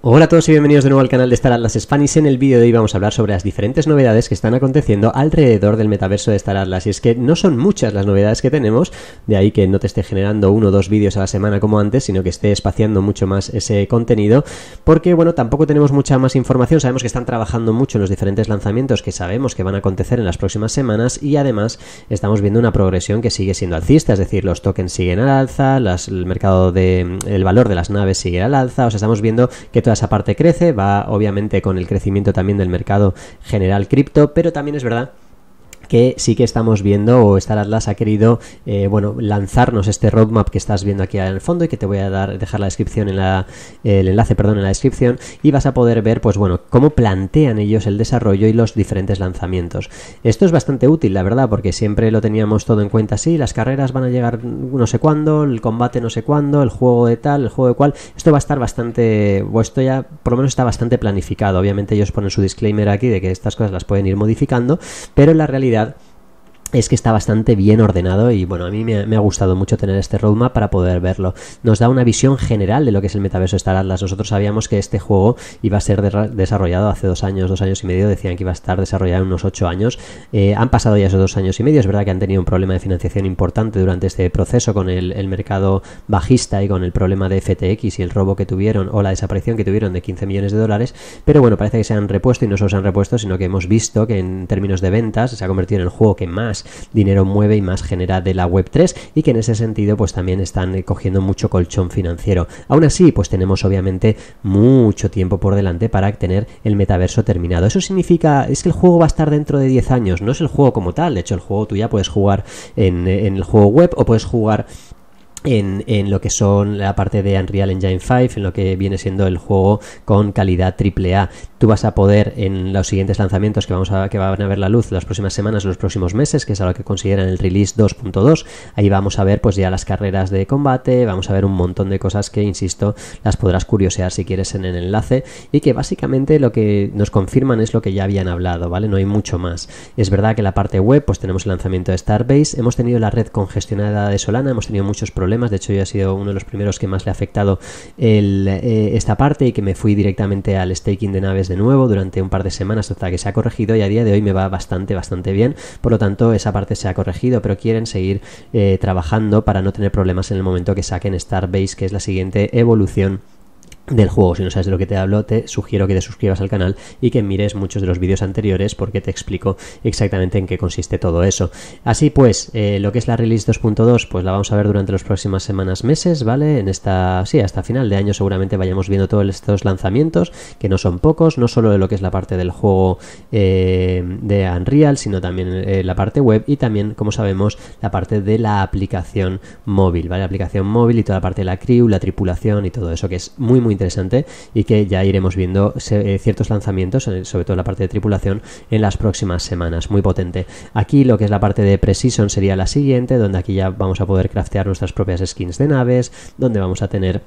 Hola a todos y bienvenidos de nuevo al canal de Star Atlas Spanish. En el vídeo de hoy vamos a hablar sobre las diferentes novedades que están aconteciendo alrededor del metaverso de Star Atlas. Y es que no son muchas las novedades que tenemos, de ahí que no te esté generando uno o dos vídeos a la semana como antes, sino que esté espaciando mucho más ese contenido, porque bueno, tampoco tenemos mucha más información. Sabemos que están trabajando mucho en los diferentes lanzamientos que sabemos que van a acontecer en las próximas semanas y además estamos viendo una progresión que sigue siendo alcista, es decir, los tokens siguen al alza, el mercado de el valor de las naves sigue al alza, o sea, estamos viendo que esa parte crece, va obviamente con el crecimiento también del mercado general cripto, pero también es verdad que sí que estamos viendo, o Star Atlas ha querido, eh, bueno, lanzarnos este roadmap que estás viendo aquí en el fondo y que te voy a dar, dejar la descripción en la, el enlace, perdón, en la descripción y vas a poder ver, pues bueno, cómo plantean ellos el desarrollo y los diferentes lanzamientos. Esto es bastante útil, la verdad, porque siempre lo teníamos todo en cuenta así, las carreras van a llegar no sé cuándo, el combate no sé cuándo, el juego de tal, el juego de cual, esto va a estar bastante, o esto ya por lo menos está bastante planificado, obviamente ellos ponen su disclaimer aquí de que estas cosas las pueden ir modificando, pero en la realidad realidad es que está bastante bien ordenado y bueno, a mí me, ha gustado mucho tener este roadmap para poder verlo. Nos da una visión general de lo que es el metaverso Star Atlas. Nosotros sabíamos que este juego iba a ser desarrollado hace dos años, dos años y medio, decían que iba a estar desarrollado en unos ocho años. Eh, han pasado ya esos dos años y medio, es verdad que han tenido un problema de financiación importante durante este proceso con el, el mercado bajista y con el problema de FTX y el robo que tuvieron o la desaparición que tuvieron de 15 millones de dólares, pero bueno, parece que se han repuesto y no solo se han repuesto, sino que hemos visto que en términos de ventas se ha convertido en el juego que más dinero mueve y más genera de la web 3 y que en ese sentido pues también están eh, cogiendo mucho colchón financiero. Aún así pues tenemos obviamente mucho tiempo por delante para tener el metaverso terminado. Eso significa es que el juego va a estar dentro de 10 años, no es el juego como tal, de hecho el juego tú ya puedes jugar en, el juego web o puedes jugar en, lo que son la parte de Unreal Engine 5, en lo que viene siendo el juego con calidad triple a Tú vas a poder en los siguientes lanzamientos que, vamos a, que van a ver la luz las próximas semanas, los próximos meses, que es a lo que consideran el release 2.2, ahí vamos a ver pues ya las carreras de combate, vamos a ver un montón de cosas que, insisto, las podrás curiosear si quieres en el enlace y que básicamente lo que nos confirman es lo que ya habían hablado, ¿vale? No hay mucho más. Es verdad que la parte web pues tenemos el lanzamiento de Starbase, hemos tenido la red congestionada de Solana, hemos tenido muchos problemas, de hecho yo he sido uno de los primeros que más le ha afectado eh, esta parte y que me fui directamente al staking de naves de nuevo durante un par de semanas hasta que se ha corregido y a día de hoy me va bastante, bastante bien. Por lo tanto, esa parte se ha corregido, pero quieren seguir eh, trabajando para no tener problemas en el momento que saquen Starbase, que es la siguiente evolución del juego. Si no sabes de lo que te hablo, te sugiero que te suscribas al canal y que mires muchos de los vídeos anteriores porque te explico exactamente en qué consiste todo eso. Así pues, eh, lo que es la release 2.2, pues la vamos a ver durante las próximas semanas, meses, ¿vale? En esta, sí, hasta final de año seguramente vayamos viendo todos estos lanzamientos, que no son pocos, no solo de lo que es la parte del juego eh, de Unreal, sino también eh, la parte web y también, como sabemos, la parte de la aplicación móvil, ¿vale? La aplicación móvil y toda la parte de la crew, la tripulación y todo eso, que es muy, muy interesante y que ya iremos viendo eh, ciertos lanzamientos, sobre todo en la parte de tripulación, en las próximas semanas. Muy potente. Aquí lo que es la parte de Precision sería la siguiente, donde aquí ya vamos a poder craftear nuestras propias skins de naves, donde vamos a tener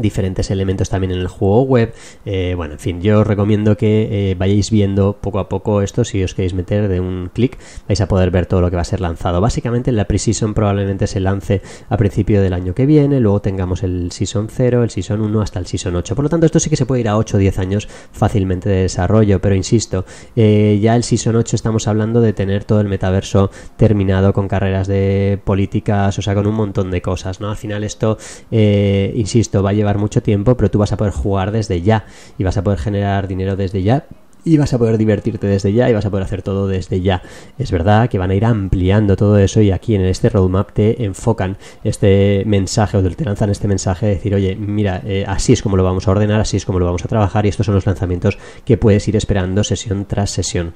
diferentes elementos también en el juego web. Eh, bueno, en fin, yo recomiendo que eh, vayáis viendo poco a poco esto. Si os queréis meter de un clic, vais a poder ver todo lo que va a ser lanzado. Básicamente, la pre-season probablemente se lance a principio del año que viene. Luego tengamos el Season 0, el Season 1 hasta el Season 8. Por lo tanto, esto sí que se puede ir a 8 o 10 años fácilmente de desarrollo. Pero insisto, eh, ya el Season 8 estamos hablando de tener todo el metaverso terminado con carreras de políticas, o sea, con un montón de cosas. ¿no? Al final, esto, insisto, va a llevar mucho tiempo, pero tú vas a poder jugar desde ya y vas a poder generar dinero desde ya y vas a poder divertirte desde ya y vas a poder hacer todo desde ya. Es verdad que van a ir ampliando todo eso y aquí en este roadmap te enfocan este mensaje o te lanzan este mensaje de decir, oye, mira, eh, así es como lo vamos a ordenar, así es como lo vamos a trabajar y estos son los lanzamientos que puedes ir esperando sesión tras sesión.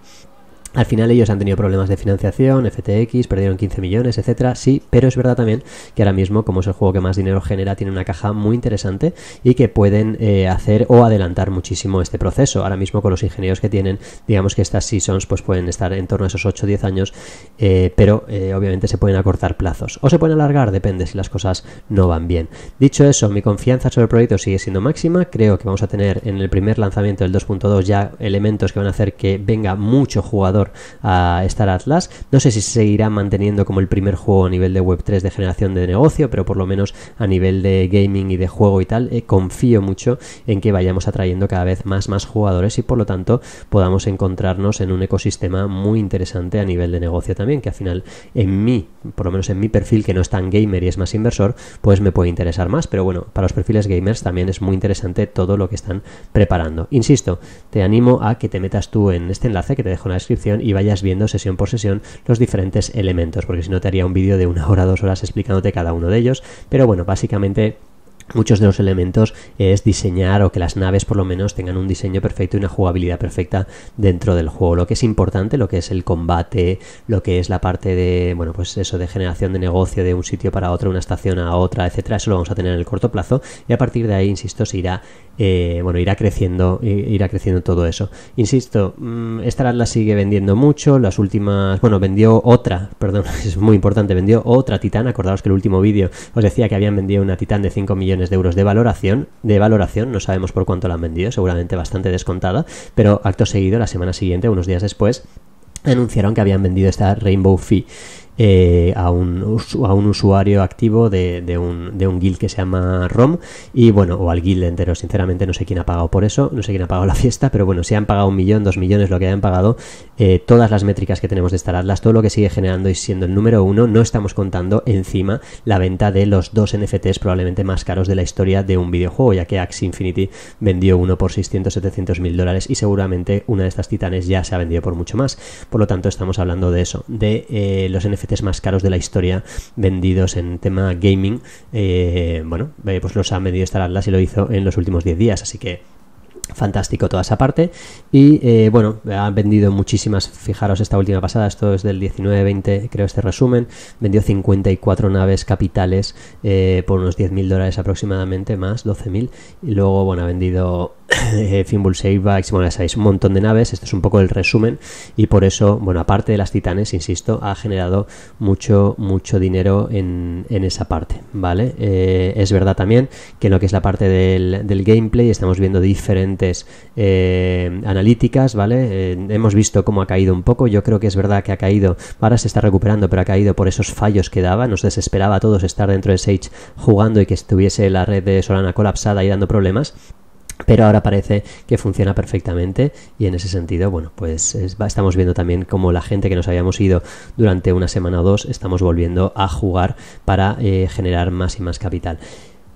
Al final ellos han tenido problemas de financiación, FTX, perdieron 15 millones, etcétera, sí, pero es verdad también que ahora mismo, como es el juego que más dinero genera, tiene una caja muy interesante y que pueden eh, hacer o adelantar muchísimo este proceso. Ahora mismo con los ingenieros que tienen, digamos que estas seasons pues pueden estar en torno a esos 8-10 o años, eh, pero eh, obviamente se pueden acortar plazos o se pueden alargar, depende si las cosas no van bien. Dicho eso, mi confianza sobre el proyecto sigue siendo máxima, creo que vamos a tener en el primer lanzamiento del 2.2 ya elementos que van a hacer que venga mucho jugador a Star Atlas. No sé si se seguirá manteniendo como el primer juego a nivel de Web3 de generación de negocio, pero por lo menos a nivel de gaming y de juego y tal, eh, confío mucho en que vayamos atrayendo cada vez más, más jugadores y por lo tanto podamos encontrarnos en un ecosistema muy interesante a nivel de negocio también, que al final en mí, por lo menos en mi perfil que no es tan gamer y es más inversor, pues me puede interesar más, pero bueno, para los perfiles gamers también es muy interesante todo lo que están preparando. Insisto, te animo a que te metas tú en este enlace que te dejo en la descripción y vayas viendo sesión por sesión los diferentes elementos, porque si no te haría un vídeo de una hora, dos horas explicándote cada uno de ellos. Pero bueno, básicamente muchos de los elementos es diseñar o que las naves por lo menos tengan un diseño perfecto y una jugabilidad perfecta dentro del juego. Lo que es importante, lo que es el combate, lo que es la parte de, bueno, pues eso de generación de negocio de un sitio para otro, una estación a otra, etcétera, eso lo vamos a tener en el corto plazo y a partir de ahí, insisto, se irá eh, bueno, irá creciendo, irá creciendo todo eso. Insisto, mm, esta la sigue vendiendo mucho, las últimas, bueno, vendió otra, perdón, es muy importante, vendió otra Titán, acordaos que el último vídeo os decía que habían vendido una Titán de 5 millones de euros de valoración, de valoración, no sabemos por cuánto la han vendido, seguramente bastante descontada, pero acto seguido, la semana siguiente, unos días después, anunciaron que habían vendido esta Rainbow Fee eh, a, un, un usuario activo de, un, guild que se llama ROM y bueno, o al guild entero, sinceramente no sé quién ha pagado por eso, no sé quién ha pagado la fiesta, pero bueno, si han pagado un millón, dos millones, lo que hayan pagado, eh, todas las métricas que tenemos de Star Atlas, todo lo que sigue generando y siendo el número uno, no estamos contando encima la venta de los dos NFTs probablemente más caros de la historia de un videojuego, ya que Axie Infinity vendió uno por 600, 700 mil dólares y seguramente una de estas titanes ya se ha vendido por mucho más. Por lo tanto, estamos hablando de eso, de eh, los NFTs más caros de la historia vendidos en tema gaming, eh, bueno, eh, pues los ha medido esta Atlas y lo hizo en los últimos 10 días, así que fantástico toda esa parte y eh, bueno han vendido muchísimas fijaros esta última pasada esto es del 19-20 creo este resumen vendió 54 naves capitales por unos 10.000 dólares aproximadamente más 12.000 y luego bueno ha vendido Eh, Fimbul Save bueno, un montón de naves, esto es un poco el resumen y por eso, bueno, aparte de las titanes, insisto, ha generado mucho, mucho dinero en, esa parte, ¿vale? Eh, es verdad también que en lo que es la parte del, gameplay estamos viendo diferentes eh, analíticas, ¿vale? hemos visto cómo ha caído un poco, yo creo que es verdad que ha caído, ahora se está recuperando, pero ha caído por esos fallos que daba, nos desesperaba a todos estar dentro de Sage jugando y que estuviese la red de Solana colapsada y dando problemas pero ahora parece que funciona perfectamente y en ese sentido, bueno, pues estamos viendo también cómo la gente que nos habíamos ido durante una semana o dos, estamos volviendo a jugar para eh, generar más y más capital.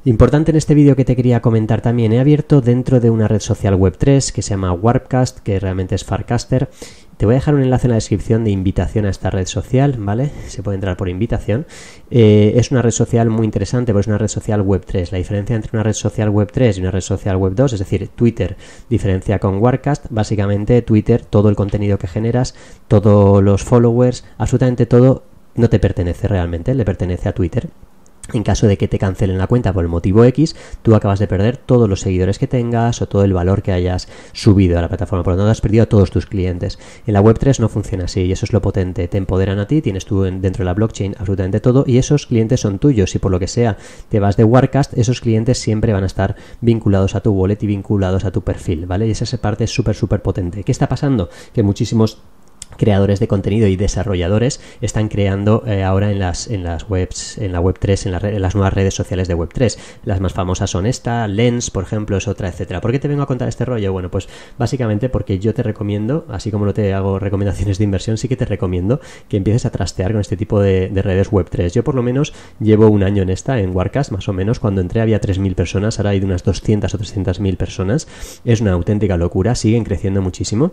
Importante en este vídeo que te quería comentar también, he abierto dentro de una red social web 3 que se llama Warpcast, que realmente es Farcaster. Te voy a dejar un enlace en la descripción de invitación a esta red social, ¿vale? Se puede entrar por invitación. Eh, es una red social muy interesante, porque es una red social web 3. La diferencia entre una red social web 3 y una red social web 2, es decir, Twitter, diferencia con Warcast, básicamente Twitter, todo el contenido que generas, todos los followers, absolutamente todo no te pertenece realmente, le pertenece a Twitter. En caso de que te cancelen la cuenta por el motivo X, tú acabas de perder todos los seguidores que tengas o todo el valor que hayas subido a la plataforma. Por lo tanto, has perdido a todos tus clientes. En la Web3 no funciona así y eso es lo potente. Te empoderan a ti, tienes tú dentro de la blockchain absolutamente todo y esos clientes son tuyos. Y por lo que sea te vas de Warcast, esos clientes siempre van a estar vinculados a tu wallet y vinculados a tu perfil, ¿vale? Y esa parte es súper, súper potente. ¿Qué está pasando? Que muchísimos creadores de contenido y desarrolladores están creando eh, ahora en las en las webs en la web 3 en, las nuevas redes sociales de web 3 las más famosas son esta lens por ejemplo es otra etcétera ¿por qué te vengo a contar este rollo? bueno pues básicamente porque yo te recomiendo así como no te hago recomendaciones de inversión sí que te recomiendo que empieces a trastear con este tipo de, de redes web 3 yo por lo menos llevo un año en esta en Warcast más o menos cuando entré había 3.000 personas ahora hay de unas 200 o 300.000 personas es una auténtica locura siguen creciendo muchísimo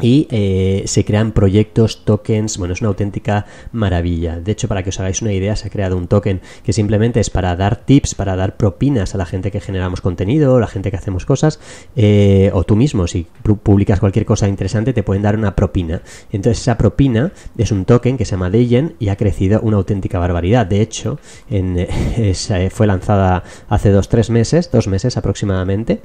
y eh, se crean proyectos, tokens, bueno, es una auténtica maravilla. De hecho, para que os hagáis una idea, se ha creado un token que simplemente es para dar tips, para dar propinas a la gente que generamos contenido, la gente que hacemos cosas, eh, o tú mismo, si publicas cualquier cosa interesante, te pueden dar una propina. Entonces, esa propina es un token que se llama Deyen y ha crecido una auténtica barbaridad. De hecho, en, eh, fue lanzada hace dos, tres meses, dos meses aproximadamente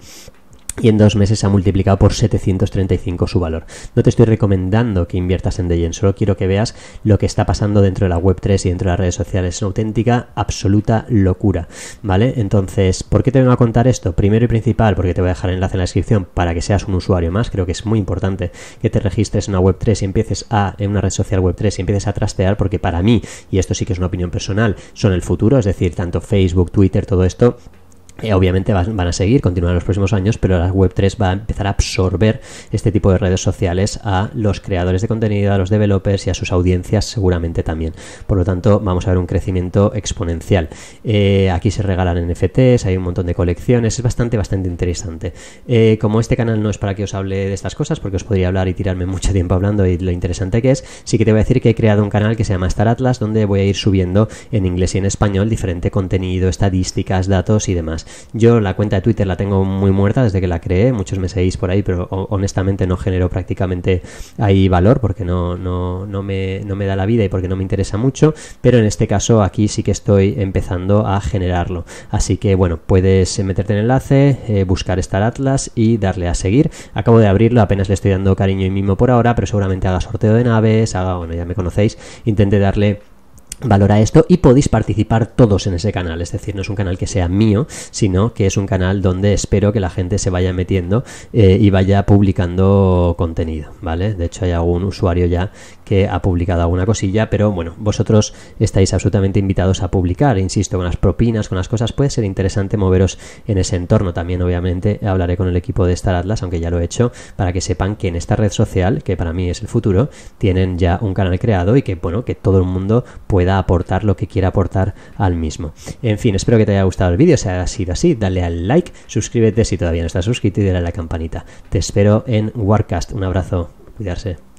y en dos meses ha multiplicado por 735 su valor. No te estoy recomendando que inviertas en Dejen, solo quiero que veas lo que está pasando dentro de la Web3 y dentro de las redes sociales. Es una auténtica, absoluta locura, ¿vale? Entonces, ¿por qué te vengo a contar esto? Primero y principal, porque te voy a dejar el enlace en la descripción para que seas un usuario más. Creo que es muy importante que te registres en una Web3 y empieces a, en una red social Web3 y empieces a trastear, porque para mí, y esto sí que es una opinión personal, son el futuro, es decir, tanto Facebook, Twitter, todo esto eh, obviamente van, a seguir, continuar los próximos años, pero la Web3 va a empezar a absorber este tipo de redes sociales a los creadores de contenido, a los developers y a sus audiencias seguramente también. Por lo tanto, vamos a ver un crecimiento exponencial. Eh, aquí se regalan NFTs, hay un montón de colecciones, es bastante, bastante interesante. Eh, como este canal no es para que os hable de estas cosas, porque os podría hablar y tirarme mucho tiempo hablando y lo interesante que es, sí que te voy a decir que he creado un canal que se llama Star Atlas, donde voy a ir subiendo en inglés y en español diferente contenido, estadísticas, datos y demás. Yo la cuenta de Twitter la tengo muy muerta desde que la creé, muchos me seguís por ahí, pero honestamente no genero prácticamente ahí valor porque no, no, me, da la vida y porque no me interesa mucho, pero en este caso aquí sí que estoy empezando a generarlo. Así que bueno, puedes eh, meterte en el enlace, eh, buscar Star Atlas y darle a seguir. Acabo de abrirlo, apenas le estoy dando cariño y mimo por ahora, pero seguramente haga sorteo de naves, haga, bueno, ya me conocéis, intente darle valora esto y podéis participar todos en ese canal. Es decir, no es un canal que sea mío, sino que es un canal donde espero que la gente se vaya metiendo eh, y vaya publicando contenido, ¿vale? De hecho, hay algún usuario ya que ha publicado alguna cosilla, pero bueno, vosotros estáis absolutamente invitados a publicar, insisto, con las propinas, con las cosas, puede ser interesante moveros en ese entorno. También, obviamente, hablaré con el equipo de Star Atlas, aunque ya lo he hecho, para que sepan que en esta red social, que para mí es el futuro, tienen ya un canal creado y que, bueno, que todo el mundo pueda aportar lo que quiera aportar al mismo. En fin, espero que te haya gustado el vídeo, si ha sido así, dale al like, suscríbete si todavía no estás suscrito y dale a la campanita. Te espero en Warcast. Un abrazo, cuidarse.